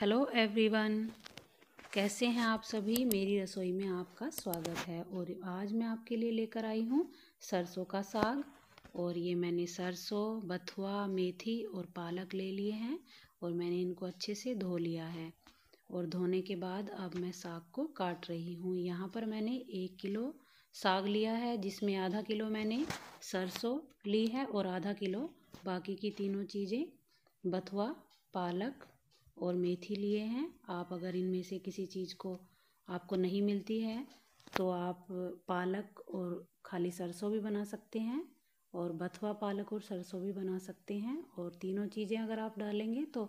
hello everyone कैसे हैं आप सभी मेरी रसोई में आपका स्वागत है और आज मैं आपके लिए लेकर आई हूँ सरसों का साग और ये मैंने सरसों बथुआ मेथी और पालक ले लिए हैं और मैंने इनको अच्छे से धो लिया है और धोने के बाद अब मैं साग को काट रही हूँ यहाँ पर मैंने एक किलो साग लिया है जिसमें आधा किलो मैंने सरसों ली है और आधा किलो बाकी की तीनों चीज़ें बथुआ पालक और मेथी लिए हैं आप अगर इनमें से किसी चीज़ को आपको नहीं मिलती है तो आप पालक और खाली सरसों भी बना सकते हैं और बथुआ पालक और सरसों भी बना सकते हैं और तीनों चीज़ें अगर आप डालेंगे तो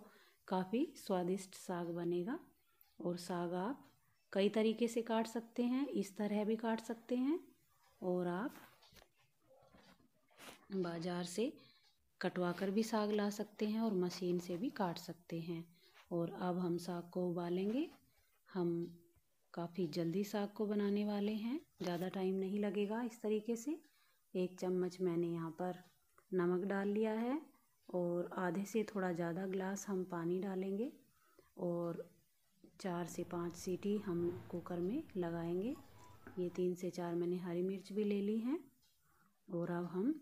काफ़ी स्वादिष्ट साग बनेगा और साग आप कई तरीके से काट सकते हैं इस तरह भी काट सकते हैं और आप बाज़ार से कटवा कर भी साग ला सकते हैं और मशीन से भी काट सकते हैं और अब हम साग को उबालेंगे हम काफ़ी जल्दी साग को बनाने वाले हैं ज़्यादा टाइम नहीं लगेगा इस तरीके से एक चम्मच मैंने यहाँ पर नमक डाल लिया है और आधे से थोड़ा ज़्यादा ग्लास हम पानी डालेंगे और चार से पाँच सीटी हम कुकर में लगाएंगे ये तीन से चार मैंने हरी मिर्च भी ले ली है और अब हम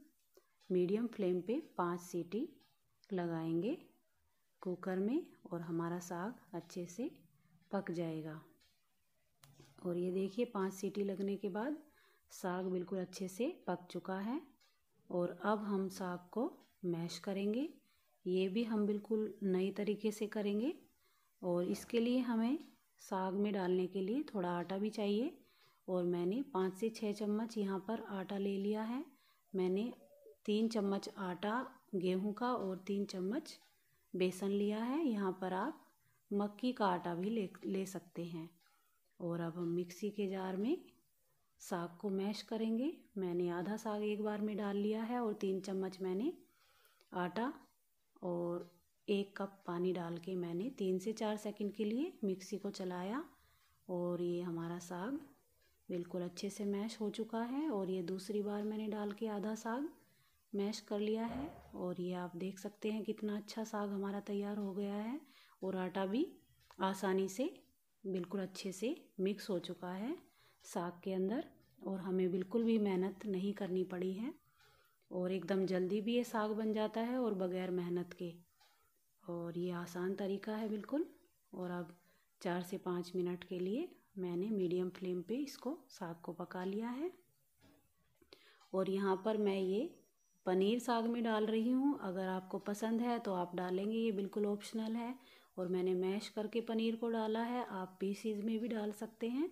मीडियम फ्लेम पे पाँच सीटी लगाएंगे कुकर में और हमारा साग अच्छे से पक जाएगा और ये देखिए पांच सीटी लगने के बाद साग बिल्कुल अच्छे से पक चुका है और अब हम साग को मैश करेंगे ये भी हम बिल्कुल नए तरीके से करेंगे और इसके लिए हमें साग में डालने के लिए थोड़ा आटा भी चाहिए और मैंने पाँच से छः चम्मच यहाँ पर आटा ले लिया है मैंने तीन चम्मच आटा गेहूं का और तीन चम्मच बेसन लिया है यहाँ पर आप मक्की का आटा भी ले ले सकते हैं और अब हम मिक्सी के जार में साग को मैश करेंगे मैंने आधा साग एक बार में डाल लिया है और तीन चम्मच मैंने आटा और एक कप पानी डाल के मैंने तीन से चार सेकंड के लिए मिक्सी को चलाया और ये हमारा साग बिल्कुल अच्छे से मैश हो चुका है और ये दूसरी बार मैंने डाल के आधा साग मैश कर लिया है और ये आप देख सकते हैं कितना अच्छा साग हमारा तैयार हो गया है और आटा भी आसानी से बिल्कुल अच्छे से मिक्स हो चुका है साग के अंदर और हमें बिल्कुल भी मेहनत नहीं करनी पड़ी है और एकदम जल्दी भी ये साग बन जाता है और बग़ैर मेहनत के और ये आसान तरीका है बिल्कुल और अब चार से पाँच मिनट के लिए मैंने मीडियम फ्लेम पे इसको साग को पका लिया है और यहाँ पर मैं ये पनीर साग में डाल रही हूँ अगर आपको पसंद है तो आप डालेंगे ये बिल्कुल ऑप्शनल है और मैंने मैश करके पनीर को डाला है आप पीसीज में भी डाल सकते हैं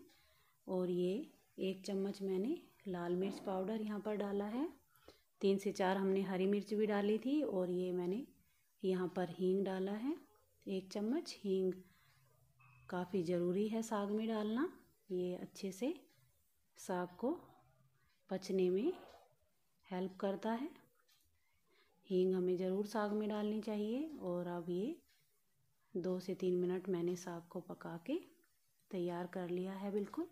और ये एक चम्मच मैंने लाल मिर्च पाउडर यहाँ पर डाला है तीन से चार हमने हरी मिर्च भी डाली थी और ये मैंने यहाँ पर हींग डाला है एक चम्मच हींग काफ़ी ज़रूरी है साग में डालना ये अच्छे से साग को पचने में हेल्प करता है हींग हमें ज़रूर साग में डालनी चाहिए और अब ये दो से तीन मिनट मैंने साग को पका के तैयार कर लिया है बिल्कुल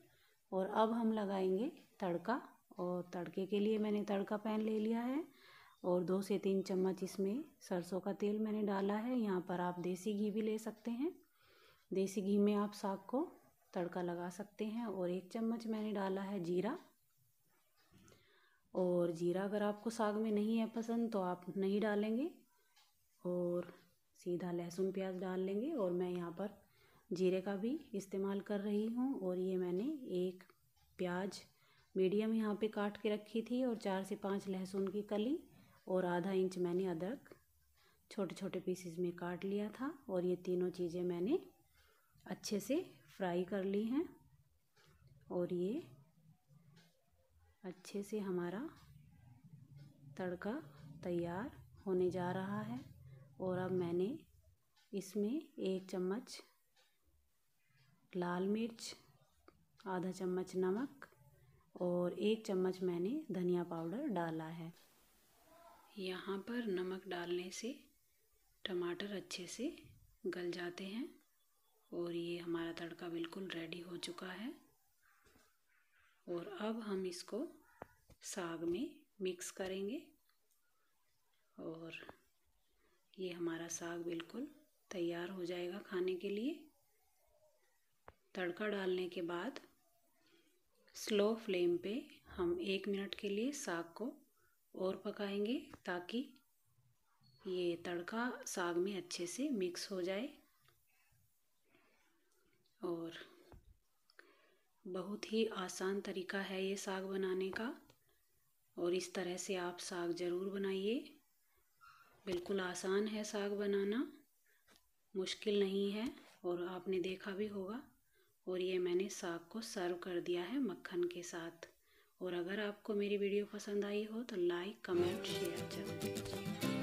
और अब हम लगाएंगे तड़का और तड़के के लिए मैंने तड़का पैन ले लिया है और दो से तीन चम्मच इसमें सरसों का तेल मैंने डाला है यहाँ पर आप देसी घी भी ले सकते हैं देसी घी में आप साग को तड़का लगा सकते हैं और एक चम्मच मैंने डाला है जीरा और जीरा अगर आपको साग में नहीं है पसंद तो आप नहीं डालेंगे और सीधा लहसुन प्याज डाल लेंगे और मैं यहाँ पर जीरे का भी इस्तेमाल कर रही हूँ और ये मैंने एक प्याज मीडियम यहाँ पे काट के रखी थी और चार से पाँच लहसुन की कली और आधा इंच मैंने अदरक छोटे छोटे पीसेस में काट लिया था और ये तीनों चीज़ें मैंने अच्छे से फ्राई कर ली हैं और ये अच्छे से हमारा तड़का तैयार होने जा रहा है और अब मैंने इसमें एक चम्मच लाल मिर्च आधा चम्मच नमक और एक चम्मच मैंने धनिया पाउडर डाला है यहाँ पर नमक डालने से टमाटर अच्छे से गल जाते हैं और ये हमारा तड़का बिल्कुल रेडी हो चुका है और अब हम इसको साग में मिक्स करेंगे और ये हमारा साग बिल्कुल तैयार हो जाएगा खाने के लिए तड़का डालने के बाद स्लो फ्लेम पे हम एक मिनट के लिए साग को और पकाएंगे ताकि ये तड़का साग में अच्छे से मिक्स हो जाए और बहुत ही आसान तरीका है ये साग बनाने का और इस तरह से आप साग ज़रूर बनाइए बिल्कुल आसान है साग बनाना मुश्किल नहीं है और आपने देखा भी होगा और ये मैंने साग को सर्व कर दिया है मक्खन के साथ और अगर आपको मेरी वीडियो पसंद आई हो तो लाइक कमेंट शेयर जरूर कीजिए